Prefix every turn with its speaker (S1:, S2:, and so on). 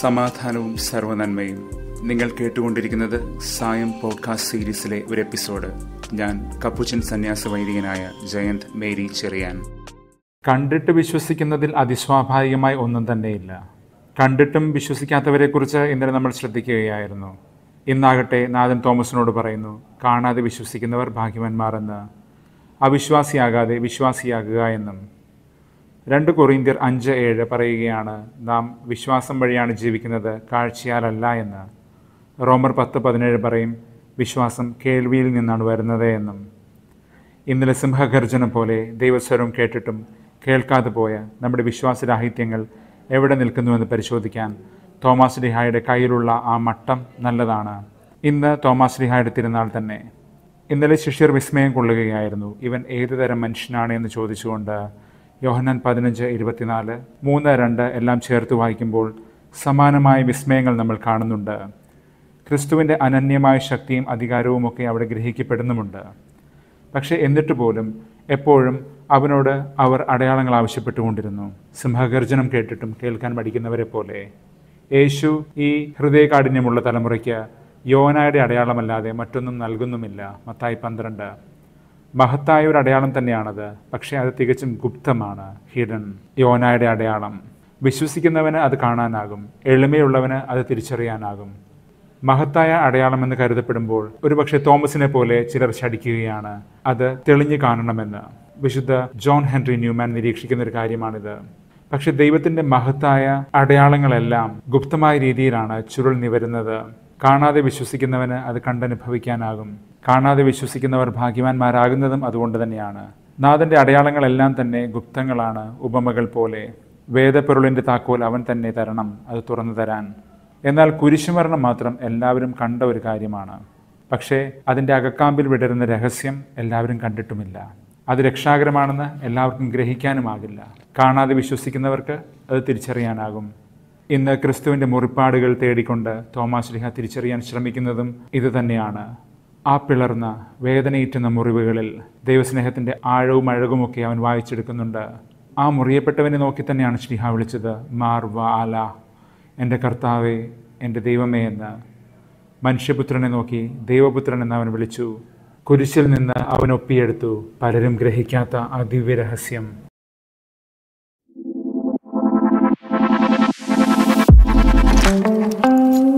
S1: സമാധാനവും സർവനന്മയും നിങ്ങൾ കേട്ടുകൊണ്ടിരിക്കുന്നത് സായം പോഡ്കാസ്റ്റ് സീരീസിലെ ഒരു എപ്പിസോഡ് ഞാൻ കപ്പുച്ചൻ സന്യാസ വൈദികനായ ജയന്ത് മേരി ചെറിയാൻ കണ്ടിട്ട് വിശ്വസിക്കുന്നതിൽ അതിസ്വാഭാവികമായി ഒന്നും തന്നെയില്ല കണ്ടിട്ടും വിശ്വസിക്കാത്തവരെക്കുറിച്ച് ഇന്നലെ നമ്മൾ ശ്രദ്ധിക്കുകയായിരുന്നു ഇന്നാകട്ടെ നാഥൻ തോമസിനോട് പറയുന്നു കാണാതെ വിശ്വസിക്കുന്നവർ ഭാഗ്യവാന്മാർ എന്ന് അവിശ്വാസിയാകാതെ വിശ്വാസിയാകുക എന്നും രണ്ട് കൊറിന്ത്യർ അഞ്ച് ഏഴ് പറയുകയാണ് നാം വിശ്വാസം വഴിയാണ് ജീവിക്കുന്നത് കാഴ്ചയാലല്ല എന്ന് റോമർ പത്ത് പതിനേഴ് പറയും വിശ്വാസം കേൾവിയിൽ നിന്നാണ് വരുന്നത് എന്നും ഇന്നലെ സിംഹഗർജനം പോലെ ദൈവസ്വരം കേട്ടിട്ടും കേൾക്കാതെ പോയ നമ്മുടെ വിശ്വാസരാഹിത്യങ്ങൾ എവിടെ നിൽക്കുന്നുവെന്ന് പരിശോധിക്കാൻ തോമസ് ലിഹായുടെ കയ്യിലുള്ള ആ മട്ടം നല്ലതാണ് ഇന്ന് തോമസ് ലിഹായുടെ തിരുനാൾ തന്നെ ഇന്നലെ ശിഷ്യർ വിസ്മയം കൊള്ളുകയായിരുന്നു ഇവൻ ഏതുതരം മനുഷ്യനാണ് എന്ന് ചോദിച്ചുകൊണ്ട് യോഹന്നാൻ പതിനഞ്ച് ഇരുപത്തിനാല് മൂന്ന് രണ്ട് എല്ലാം ചേർത്ത് വായിക്കുമ്പോൾ സമാനമായ വിസ്മയങ്ങൾ നമ്മൾ കാണുന്നുണ്ട് ക്രിസ്തുവിൻ്റെ അനന്യമായ ശക്തിയും അധികാരവും ഒക്കെ അവിടെ ഗ്രഹിക്കപ്പെടുന്നുമുണ്ട് പക്ഷേ എന്നിട്ട് പോലും എപ്പോഴും അവനോട് അവർ അടയാളങ്ങൾ ആവശ്യപ്പെട്ടുകൊണ്ടിരുന്നു സിംഹഗർജനം കേട്ടിട്ടും കേൾക്കാൻ പഠിക്കുന്നവരെ പോലെ യേശു ഈ ഹൃദയകാഠിന്യമുള്ള തലമുറയ്ക്ക് യോനായുടെ അടയാളമല്ലാതെ മറ്റൊന്നും നൽകുന്നുമില്ല മത്തായി പന്ത്രണ്ട് മഹത്തായ ഒരു അടയാളം തന്നെയാണത് പക്ഷേ അത് തികച്ചും ഗുപ്തമാണ് ഹിഡൻ യോനായുടെ അടയാളം വിശ്വസിക്കുന്നവന് അത് കാണാനാകും എളിമയുള്ളവന് അത് തിരിച്ചറിയാനാകും മഹത്തായ അടയാളം എന്ന് കരുതപ്പെടുമ്പോൾ ഒരുപക്ഷെ തോമസിനെ പോലെ ചിലർ ശടിക്കുകയാണ് അത് തെളിഞ്ഞു കാണണമെന്ന് വിശുദ്ധ ജോൺ ഹെൻറി ന്യൂമാൻ നിരീക്ഷിക്കുന്ന ഒരു കാര്യമാണിത് പക്ഷെ ദൈവത്തിന്റെ മഹത്തായ അടയാളങ്ങളെല്ലാം ഗുപ്തമായ രീതിയിലാണ് ചുരുൾ നിവരുന്നത് കാണാതെ വിശ്വസിക്കുന്നവന് അത് കണ്ടനുഭവിക്കാനാകും കാണാതെ വിശ്വസിക്കുന്നവർ ഭാഗ്യവാന്മാരാകുന്നതും അതുകൊണ്ട് തന്നെയാണ് നാഥന്റെ അടയാളങ്ങളെല്ലാം തന്നെ ഗുപ്തങ്ങളാണ് ഉപമകൾ പോലെ വേദപ്പൊരുളിന്റെ താക്കോൽ അവൻ തന്നെ തരണം അത് തുറന്നു തരാൻ എന്നാൽ കുരിശുമരണം മാത്രം എല്ലാവരും കണ്ട ഒരു കാര്യമാണ് പക്ഷേ അതിൻ്റെ അകക്കാമ്പിൽ വിടരുന്ന രഹസ്യം എല്ലാവരും കണ്ടിട്ടുമില്ല അത് രക്ഷാകരമാണെന്ന് എല്ലാവർക്കും ഗ്രഹിക്കാനുമാകില്ല കാണാതെ വിശ്വസിക്കുന്നവർക്ക് അത് തിരിച്ചറിയാനാകും ഇന്ന് ക്രിസ്തുവിൻ്റെ മുറിപ്പാടുകൾ തേടിക്കൊണ്ട് ശ്ലീഹ തിരിച്ചറിയാൻ ശ്രമിക്കുന്നതും ഇതുതന്നെയാണ് ആ പിളർന്ന വേദനയേറ്റുന്ന മുറിവുകളിൽ ദൈവസ്നേഹത്തിൻ്റെ ആഴവും അഴകുമൊക്കെ അവൻ വായിച്ചെടുക്കുന്നുണ്ട് ആ മുറിയപ്പെട്ടവനെ നോക്കി തന്നെയാണ് ശ്ലീഹ വിളിച്ചത് മാർ വാല എൻ്റെ കർത്താവെ എൻ്റെ ദൈവമേ എന്ന് മനുഷ്യപുത്രനെ നോക്കി ദൈവപുത്രൻ എന്ന് അവൻ വിളിച്ചു കുരിശിൽ നിന്ന് അവൻ ഒപ്പിയെടുത്തു പലരും ഗ്രഹിക്കാത്ത ആ ദിവ്യരഹസ്യം Thank you.